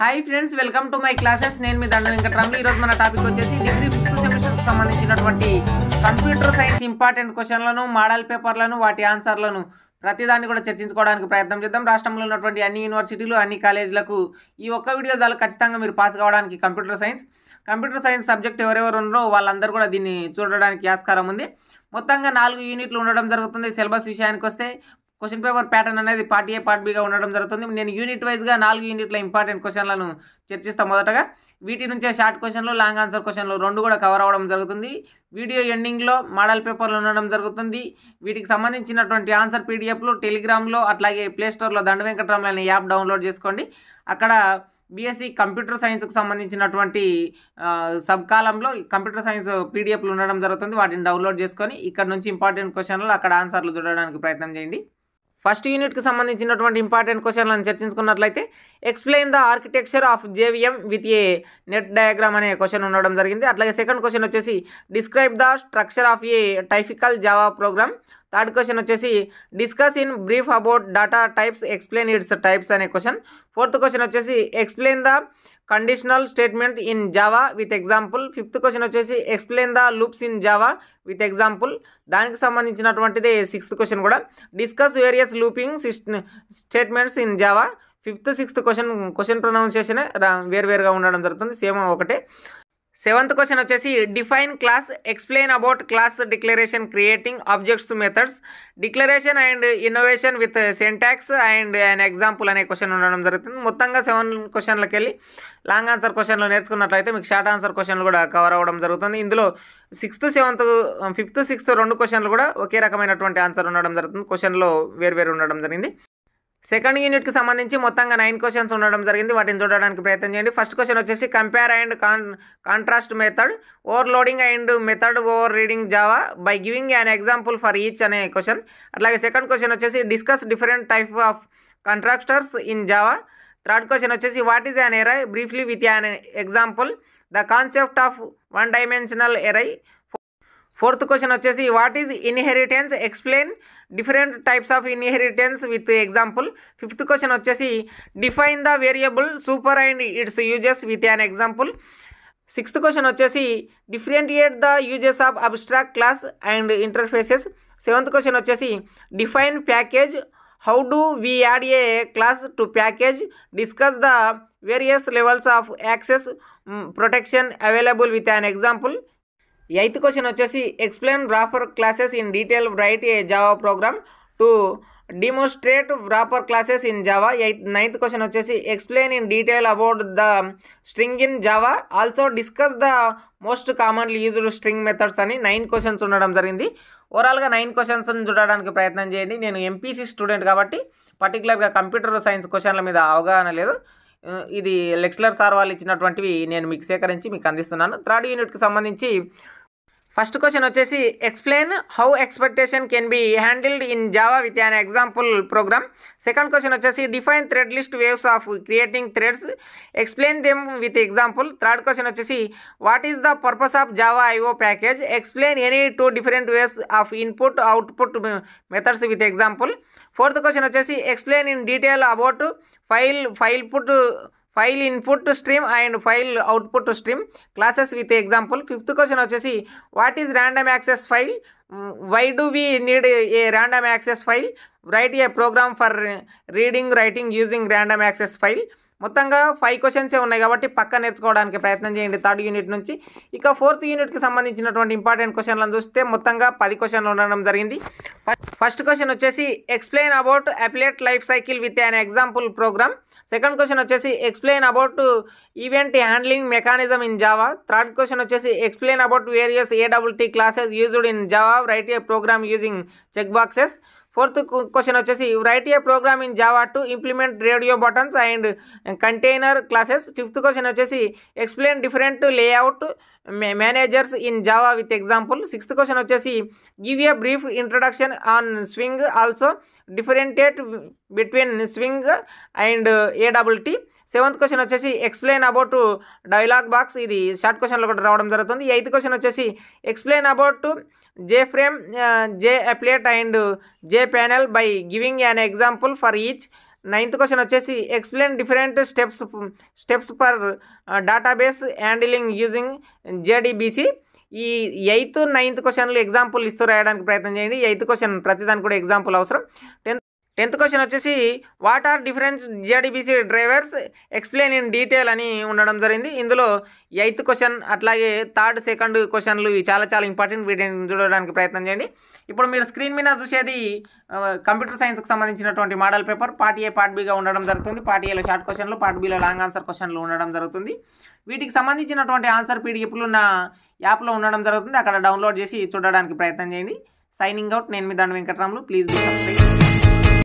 Hi friends welcome to my classes నేను మీ దండ ఈ ఈరోజు మన టాపిక్ వచ్చేసి డిగ్రీ ఫిఫ్త్ సెమిస్టర్కి సంబంధించినటువంటి కంప్యూటర్ సైన్స్ ఇంపార్టెంట్ క్వశ్చన్లను మోడల్ పేపర్లను వాటి ఆన్సర్లను ప్రతిదాన్ని కూడా చర్చించుకోవడానికి ప్రయత్నం చేద్దాం రాష్ట్రంలో ఉన్నటువంటి అన్ని యూనివర్సిటీలు అన్ని కాలేజీలకు ఈ ఒక్క వీడియో చాలా ఖచ్చితంగా మీరు పాస్ కావడానికి computer science computer science subject ఎవరెవరు ఉన్నారో వాళ్ళందరూ కూడా దీన్ని చూడడానికి ఆస్కారం ఉంది మొత్తంగా నాలుగు యూనిట్లు ఉండడం జరుగుతుంది సిలబస్ విషయానికి వస్తే క్వశ్చన్ పేపర్ ప్యాటర్న్ అనేది పార్ట్ ఏ పార్ట్ బిగా ఉండడం జరుగుతుంది నేను యూనిట్ వైజ్గా నాలుగు యూనిట్ల ఇంపార్టెంట్ క్వశ్చన్లను చర్చిస్తాను మొదటగా వీటి నుంచే షార్ట్ క్వశ్చన్లు లాంగ్ ఆన్సర్ క్వశ్చన్లు రెండు కూడా కవర్ అవ్వడం జరుగుతుంది వీడియో ఎండింగ్లో మోడల్ పేపర్లు ఉండడం జరుగుతుంది వీటికి సంబంధించినటువంటి ఆన్సర్ పీడిఎఫ్లు టెలిగ్రామ్లో అట్లాగే ప్లేస్టోర్లో దండ వెంకటరాములు అనే యాప్ డౌన్లోడ్ చేసుకోండి అక్కడ బీఎస్సీ కంప్యూటర్ సైన్స్కి సంబంధించినటువంటి సబ్ కాలంలో కంప్యూటర్ సైన్స్ పీడిఎఫ్లు ఉండడం జరుగుతుంది వాటిని డౌన్లోడ్ చేసుకొని ఇక్కడ నుంచి ఇంపార్టెంట్ క్వశ్చన్లు అక్కడ ఆన్సర్లు చూడడానికి ప్రయత్నం చేయండి ఫస్ట్ యూనిట్కి సంబంధించినటువంటి ఇంపార్టెంట్ క్వశ్చన్లను చర్చించుకున్నట్లయితే explain the architecture of JVM with a neat diagram అనే క్వశ్చన్ ఉండడం జరిగింది అట్లాగే సెకండ్ క్వశ్చన్ వచ్చేసి describe the structure of a typical Java program third question వచ్చేసి discuss in brief about data types explain its types అనే question fourth question వచ్చేసి explain the conditional statement in Java with example fifth question వచ్చేసి explain the loops in Java with example దానికి సంబంధించినటువంటిది sixth question కూడా discuss various looping statements in Java fifth sixth question question pronunciation వేరువేరుగా ఉండడం జరుగుతుంది same ఒకటే seventh question వచ్చేసి define class explain about class declaration creating objects methods declaration and innovation with syntax and and example అనే question ఉండడం జరుగుతుంది మొత్తంగా seven క్వశ్చన్లకు వెళ్ళి లాంగ్ ఆన్సర్ క్వశ్చన్లు నేర్చుకున్నట్లయితే మీకు షార్ట్ ఆన్సర్ క్వశ్చన్లు కూడా కవర్ అవ్వడం జరుగుతుంది ఇందులో సిక్స్త్ సెవెంత్ ఫిఫ్త్ సిక్స్త్ రెండు క్వశ్చన్లు కూడా ఒకే రకమైనటువంటి ఆన్సర్ ఉండడం జరుగుతుంది క్వశ్చన్లో వేరు ఉండడం జరిగింది సెకండ్ యూనిట్కి సంబంధించి మొత్తంగా నైన్ క్వశ్చన్స్ ఉండడం జరిగింది వాటిని చూడడానికి ప్రయత్నం చేయండి ఫస్ట్ క్వశ్చన్ వచ్చేసి compare and con contrast method overloading and method overriding Java by giving an example for each అనే క్వశ్చన్ అట్లాగే సెకండ్ క్వశ్చన్ వచ్చేసి discuss different type of contractors in Java third question వచ్చేసి what is an array briefly with an example the concept of one dimensional array fourth question వచ్చేసి what is inheritance explain different types of inheritance with example. Fifth question achasi, define the variable super and its uses with an example. Sixth question achasi, differentiate the uses of abstract class and interfaces. Seventh question achasi, define package. How do we add a class to package? Discuss the various levels of access mm, protection available with an example. Eighth question వచ్చేసి explain wrapper classes in detail write a Java program to demonstrate wrapper classes in Java eighth ninth question వచ్చేసి explain in detail about the string in Java also discuss the most commonly used string methods అని nine questions ఉండడం జరిగింది ఓవరాల్గా nine questions చూడడానికి ప్రయత్నం చేయండి నేను MPC student కాబట్టి పర్టికులర్గా కంప్యూటర్ సైన్స్ క్వశ్చన్ల మీద అవగాహన లేదు ఇది లెక్చరర్ సార్ వాళ్ళు ఇచ్చినటువంటివి నేను మీకు సేకరించి మీకు అందిస్తున్నాను థర్డ్ యూనిట్కి సంబంధించి ఫస్ట్ క్వశ్చన్ వచ్చేసి explain how expectation can be handled in Java with an example program second question వచ్చేసి define thread list ways of creating threads explain them with example third question వచ్చేసి what is the purpose of Java IO package explain any two different ways of input output methods with example fourth question వచ్చేసి explain in detail about file file put file input stream and file output stream classes with example fifth question వచ్చేసి what is random access file why do we need a random access file write a program for reading writing using random access file మొత్తంగా five క్వశ్చన్సే ఉన్నాయి కాబట్టి పక్క నేర్చుకోవడానికి ప్రయత్నం చేయండి third unit నుంచి ఇక ఫోర్త్ యూనిట్కి సంబంధించినటువంటి ఇంపార్టెంట్ క్వశ్చన్లను చూస్తే మొత్తంగా పది క్వశ్చన్లు ఉండడం జరిగింది ఫస్ట్ క్వశ్చన్ వచ్చేసి explain about applet life cycle with an example program second question వచ్చేసి explain about event handling mechanism in Java third question వచ్చేసి explain about various T classes used in Java write a program using check boxes fourth question వచ్చేసి write a program in Java to implement radio buttons and container classes fifth question వచ్చేసి explain different layout managers in Java with example sixth question వచ్చేసి give a brief introduction on swing also differentiate between swing and A W T seventh question వచ్చేసి explain about dialog box ఇది short క్వశ్చన్లో కూడా రావడం జరుగుతుంది eighth question వచ్చేసి explain about J frame J applet and J panel by giving an example for each ninth question వచ్చేసి explain different steps steps for database handling using JDBC ఈ eighth ninth క్వశ్చన్లు example ఇస్తూ రాయడానికి ప్రయత్నం చేయండి eighth question ప్రతిదానికి కూడా example అవసరం టెన్త్ టెన్త్ క్వశ్చన్ వచ్చేసి what are difference JDBC drivers explain in detail అని ఉండడం జరిగింది ఇందులో ఎయిత్ క్వశ్చన్ అట్లాగే థర్డ్ సెకండ్ క్వశ్చన్లు చాలా చాలా ఇంపార్టెంట్ వీటిని చూడడానికి ప్రయత్నం చేయండి ఇప్పుడు మీరు స్క్రీన్ మీద చూసేది కంప్యూటర్ సైన్స్కి సంబంధించినటువంటి model paper part A part బీగా ఉండడం జరుగుతుంది పార్ట్ ఏలో షార్ట్ క్వశ్చన్లు పార్ట్ బీలో లాంగ్ ఆన్సర్ క్వశ్చన్లు ఉండడం జరుగుతుంది వీటికి సంబంధించినటువంటి ఆన్సర్ పీడిఎఫ్లు నా యాప్లో ఉండడం జరుగుతుంది అక్కడ డౌన్లోడ్ చేసి చూడడానికి ప్రయత్నం చేయండి సైనింగ్ అవుట్ నేను మీ దాని వెంకట్రాములు ప్లీజ్ సబ్స్క్రైబ్